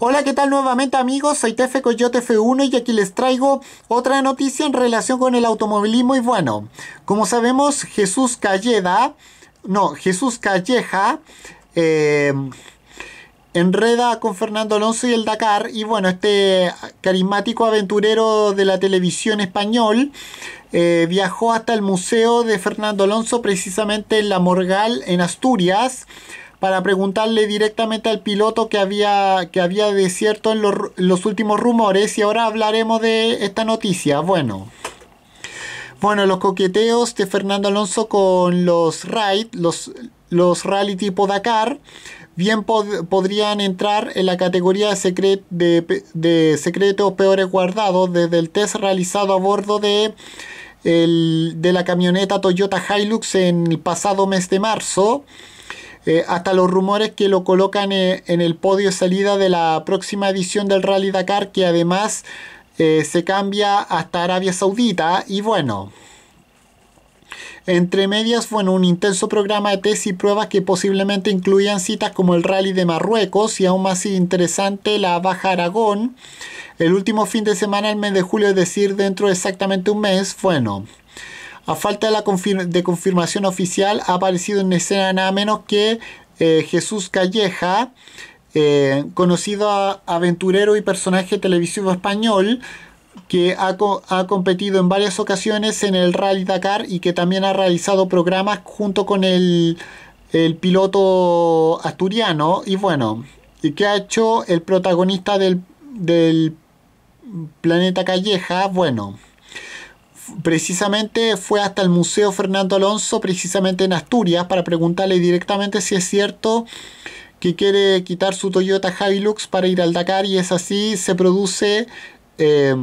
Hola, ¿qué tal nuevamente amigos? Soy Tefe Coyote F1 y aquí les traigo otra noticia en relación con el automovilismo y bueno, como sabemos Jesús Calleda, no, Jesús Calleja, em, enreda con Fernando Alonso y el Dakar y bueno, este carismático aventurero de la televisión español eh, viajó hasta el museo de Fernando Alonso precisamente en La Morgal, en Asturias, para preguntarle directamente al piloto que había, que había desierto en los, últimos rumores y ahora hablaremos de esta noticia. Bueno. Bueno, los coqueteos de Fernando Alonso con los Raid, los, los Rally tipo Dakar, bien podrían entrar en la categoría de, de, secretos peores guardados desde el test realizado a bordo de, de la camioneta Toyota Hilux en el pasado mes de marzo. Eh, hasta los rumores que lo colocan eh, en el podio de salida de la próxima edición del Rally Dakar, que además eh, se cambia hasta Arabia Saudita. Y bueno, entre medias, bueno, un intenso programa de tesis y pruebas que posiblemente incluían citas como el Rally de Marruecos y aún más interesante la Baja Aragón. El último fin de semana, el mes de julio, es decir, dentro de exactamente un mes, bueno. A falta de, confirmación oficial, ha aparecido en escena nada menos que eh, Jesús Calleja, eh, conocido aventurero y personaje televisivo español, que ha, competido en varias ocasiones en el Rally Dakar y que también ha realizado programas junto con el, piloto asturiano. Y bueno, y que ha hecho el protagonista del, del planeta Calleja? Bueno, precisamente fue hasta el Museo Fernando Alonso, precisamente en Asturias, para preguntarle directamente si es cierto que quiere quitar su Toyota Hilux para ir al Dakar y es así, se produce eh,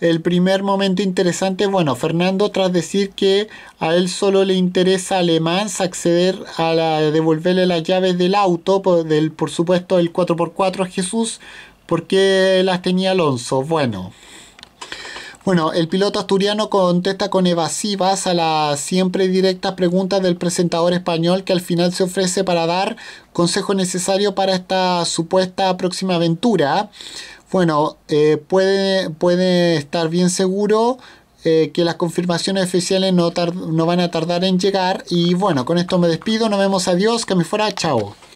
el primer momento interesante. Bueno, Fernando tras decir que a él solo le interesa a Le Mans acceder a, devolverle las llaves del auto, por, del, por supuesto el 4x4 a Jesús, porque las tenía Alonso. Bueno. Bueno, el piloto asturiano contesta con evasivas a las siempre directas preguntas del presentador español que al final se ofrece para dar consejo necesario para esta supuesta próxima aventura. Bueno, eh, puede, estar bien seguro eh, que las confirmaciones oficiales no, no van a tardar en llegar. Y bueno, con esto me despido, nos vemos, adiós, que me fuera, chao.